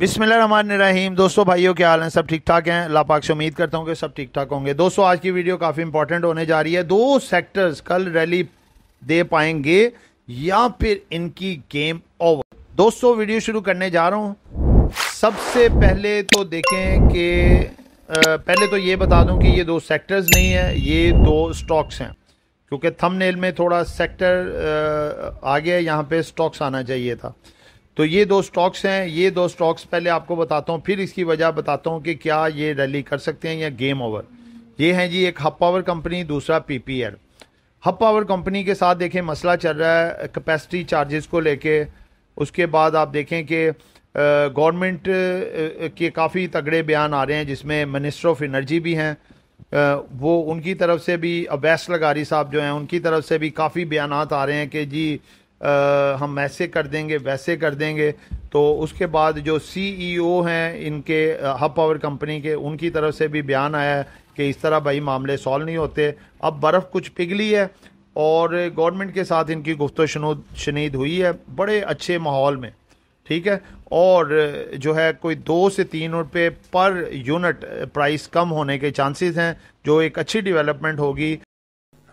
बिसमीम दोस्तों भाइयों के हाल हैं सब ठीक ठाक हैं लापाक से उम्मीद करता हूं कि सब ठीक ठाक होंगे दोस्तों आज की वीडियो काफ़ी इंपॉर्टेंट होने जा रही है दो सेक्टर्स कल रैली दे पाएंगे या फिर इनकी गेम ओवर दोस्तों वीडियो शुरू करने जा रहा हूं सबसे पहले तो देखें कि पहले तो ये बता दूं कि ये दो सेक्टर्स नहीं है ये दो स्टॉक्स हैं क्योंकि थम में थोड़ा सेक्टर आ गया यहाँ पे स्टॉक्स आना चाहिए था तो ये दो स्टॉक्स हैं ये दो स्टॉक्स पहले आपको बताता हूँ फिर इसकी वजह बताता हूँ कि क्या ये रैली कर सकते हैं या गेम ओवर ये हैं जी एक हब पावर कंपनी दूसरा एल हब पावर कंपनी के साथ देखें मसला चल रहा है कैपेसिटी चार्जेस को लेके उसके बाद आप देखें कि गवर्नमेंट के काफ़ी तगड़े बयान आ रहे हैं जिसमें मिनिस्टर ऑफ एनर्जी भी हैं वो उनकी तरफ से भी अवैस लगारी साहब जो हैं उनकी तरफ से भी काफ़ी बयान आ रहे हैं कि जी आ, हम ऐसे कर देंगे वैसे कर देंगे तो उसके बाद जो सीईओ e हैं इनके हब पावर कंपनी के उनकी तरफ से भी बयान आया है कि इस तरह भाई मामले सॉल्व नहीं होते अब बर्फ़ कुछ पिघली है और गवर्नमेंट के साथ इनकी गुफ्त शनूद शनीद हुई है बड़े अच्छे माहौल में ठीक है और जो है कोई दो से तीन रुपये पर यूनिट प्राइस कम होने के चांसेस हैं जो एक अच्छी डेवलपमेंट होगी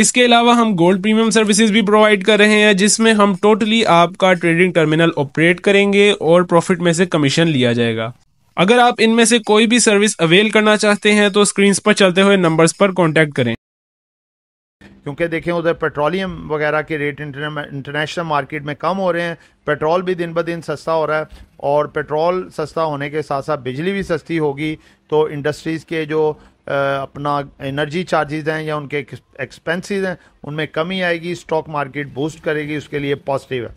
इसके अलावा हम गोल्ड प्रीमियम सर्विसेज भी प्रोवाइड कर रहे हैं जिसमें हम टोटली आपका ट्रेडिंग टर्मिनल ऑपरेट करेंगे और प्रॉफिट में से कमीशन लिया जाएगा अगर आप इनमें से कोई भी सर्विस अवेल करना चाहते हैं तो स्क्रीन पर चलते हुए नंबर्स पर कॉन्टैक्ट करें क्योंकि देखें उधर पेट्रोलियम वगैरह के रेट इंटरनेशनल मार्केट में कम हो रहे हैं पेट्रोल भी दिन ब दिन सस्ता हो रहा है और पेट्रोल सस्ता होने के साथ साथ बिजली भी सस्ती होगी तो इंडस्ट्रीज़ के जो अपना एनर्जी चार्जेज हैं या उनके एक्सपेंसिज हैं उनमें कमी आएगी स्टॉक मार्केट बूस्ट करेगी उसके लिए पॉजिटिव है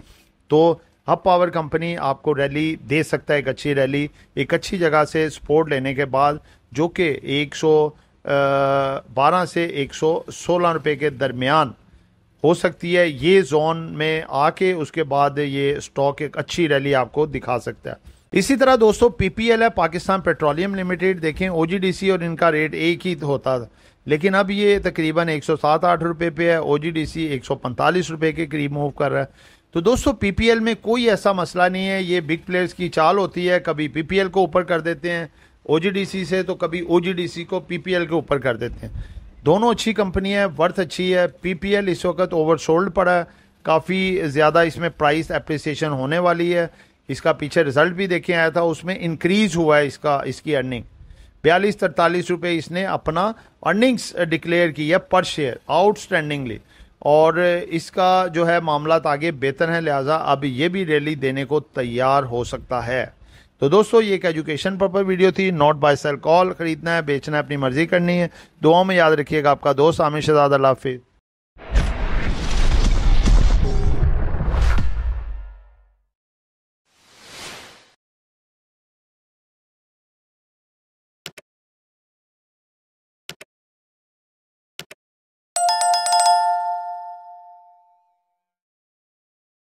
तो हब पावर कंपनी आपको रैली दे सकता है एक अच्छी रैली एक अच्छी जगह से सपोर्ट लेने के बाद जो कि एक सौ बारह से एक सौ सोलह रुपये के दरमियान हो सकती है ये जोन में आके उसके बाद ये स्टॉक एक अच्छी रैली आपको दिखा सकता है इसी तरह दोस्तों पीपीएल है पाकिस्तान पेट्रोलियम लिमिटेड देखें ओजीडीसी और इनका रेट एक ही होता था लेकिन अब ये तकरीबन एक सौ सात आठ रुपये पे है ओजीडीसी एक सौ पैंतालीस रुपये के करीब मूव कर रहा है तो दोस्तों पीपीएल में कोई ऐसा मसला नहीं है ये बिग प्लेयर्स की चाल होती है कभी पीपीएल को ऊपर कर देते हैं ओजीडीसी से तो कभी ओजीडीसी को पीपीएल के ऊपर कर देते हैं दोनों अच्छी कंपनी है वर्थ अच्छी है पीपीएल इस वक्त ओवरसोल्ड पड़ा है काफ़ी ज़्यादा इसमें प्राइस एप्रिसिएशन होने वाली है इसका पीछे रिजल्ट भी देखे आया था उसमें इंक्रीज हुआ है इसका इसकी अर्निंग बयालीस तरतालीस रुपये इसने अपना अर्निंग्स डिक्लेयर की है पर शेयर आउटस्टैंडिंगली और इसका जो है मामला तो आगे बेहतर है लिहाजा अब ये भी रैली देने को तैयार हो सकता है तो दोस्तों ये एक एजुकेशन पर्पज वीडियो थी नॉट बाय सेल कॉल खरीदना है बेचना है अपनी मर्जी करनी है दुआओं में याद रखिएगा आपका दोस्त आमिर शहजाद अल्लाह हाफिज़